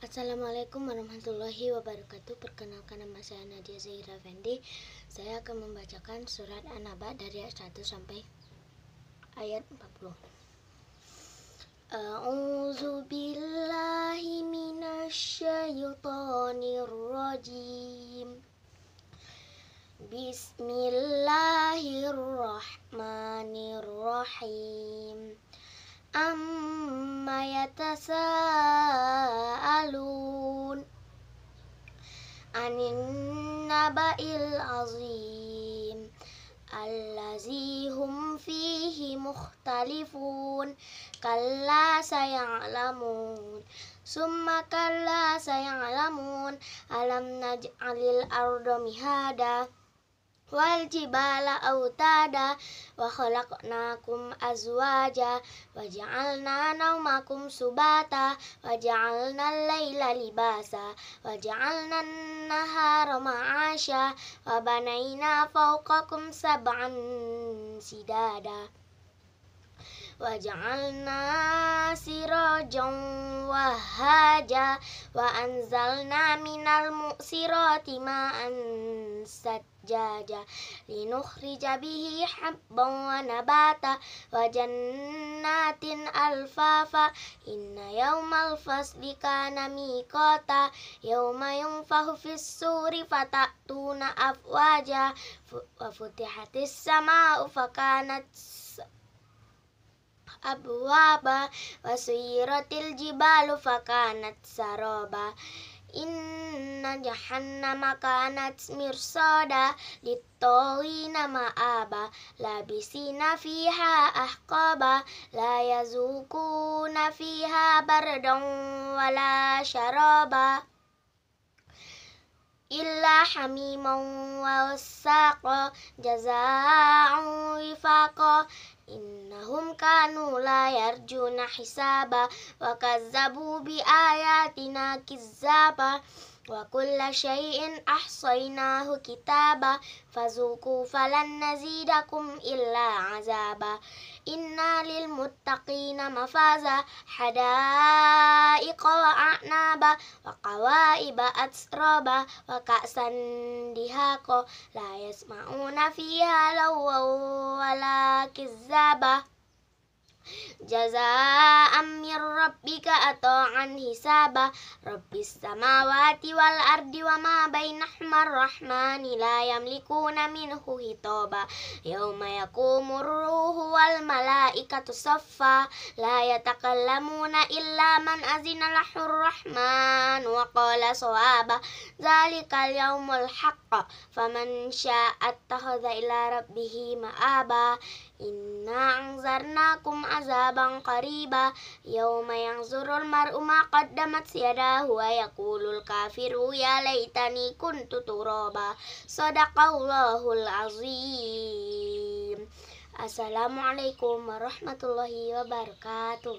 Assalamualaikum warahmatullahi wabarakatuh Perkenalkan nama saya Nadia Zahira Fendi Saya akan membacakan surat an dari ayat 1 sampai ayat 40 A'udzu billahi minasyaitonir rajim Bismillahirrahmanirrahim Am yatasa'alun anin naba'il azim allazi hum fihi mukhtalifun kalla sayalamun summa kalla sayalamun alam naj'alil arda waljibala autada wa khalaqnakum azwaja wa ja'alna makum subata wa ja'alna al libasa wa ja'alna nahara ma'asha wa banayna fawqakum sab'an sidada وجعلنا سراجا وهاجا وأنزلنا من المؤسرات ماء سجاجا لنخرج به حبا ونباتا وجنات ألفافا إن يوم الفصل كان ميقاتا يوم ينفخ في السور فتأتون أفواجا وفتحت السماء فكانت abwaba wasuyiratil jibalu fakanat saroba inna jahannama kanat mirsoda litoli nama aba labisina fiha ahqaba layazuku yazuku fiha bardong wala syaraba إلا حميما ووساقا جزاء وفاقا إنهم كانوا لا يرجون حسابا وكذبوا بآياتنا كذابا وكل شيء أحصيناه كتابا فذوقوا فلن نزيدكم إلا عذابا إنا للمتقين مفازا حدائق وأعنابا وقوائب أترابا وكأسا دهاقا لا يسمعون فيها لوا ولا كذابا jazaa'am min rabbika ata'an hisaba rabbis samawati wal ardi wa ma bainahuma rahmani la yamlikuna minhu hitaba yawma yakumur ruhu wal malaikatu saffa la yatakallamuna illa man azina lahur rahman wa qala sawaba zalikal yawmul haqq faman syaa'a attakhadha ila rabbihi ma'aba inna anzarnakum azaba sahaban qariba yauma yanzurul mar'u ma qaddamat yadahu wa yaqulul kafiru ya laitani kuntu turaba sadaqallahul azim assalamualaikum warahmatullahi wabarakatuh